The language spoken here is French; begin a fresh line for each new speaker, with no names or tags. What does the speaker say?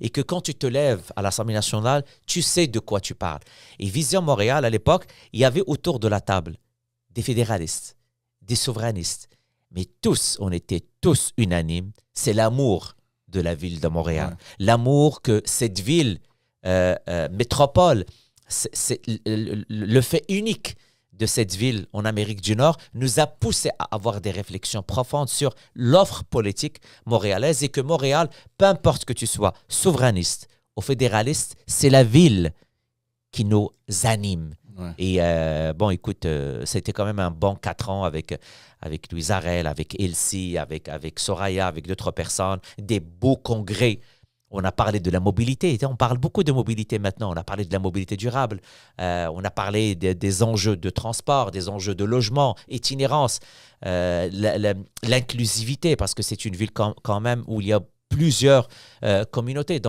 et que quand tu te lèves à l'Assemblée nationale, tu sais de quoi tu parles. Et Vision Montréal, à l'époque, il y avait autour de la table des fédéralistes, des souverainistes, mais tous, on était tous unanimes, c'est l'amour de la ville de Montréal, l'amour que cette ville, euh, euh, métropole, c'est le fait unique de cette ville en Amérique du Nord nous a poussé à avoir des réflexions profondes sur l'offre politique montréalaise et que Montréal, peu importe que tu sois souverainiste ou fédéraliste, c'est la ville qui nous anime. Et euh, bon, écoute, euh, c'était quand même un bon quatre ans avec, avec Louis Arel, avec Elsie, avec, avec Soraya, avec d'autres personnes, des beaux congrès on a parlé de la mobilité. On parle beaucoup de mobilité maintenant. On a parlé de la mobilité durable. Euh, on a parlé des enjeux de transport, des enjeux de logement, itinérance, euh, l'inclusivité, parce que c'est une ville quand, même où il y a plusieurs euh, communautés.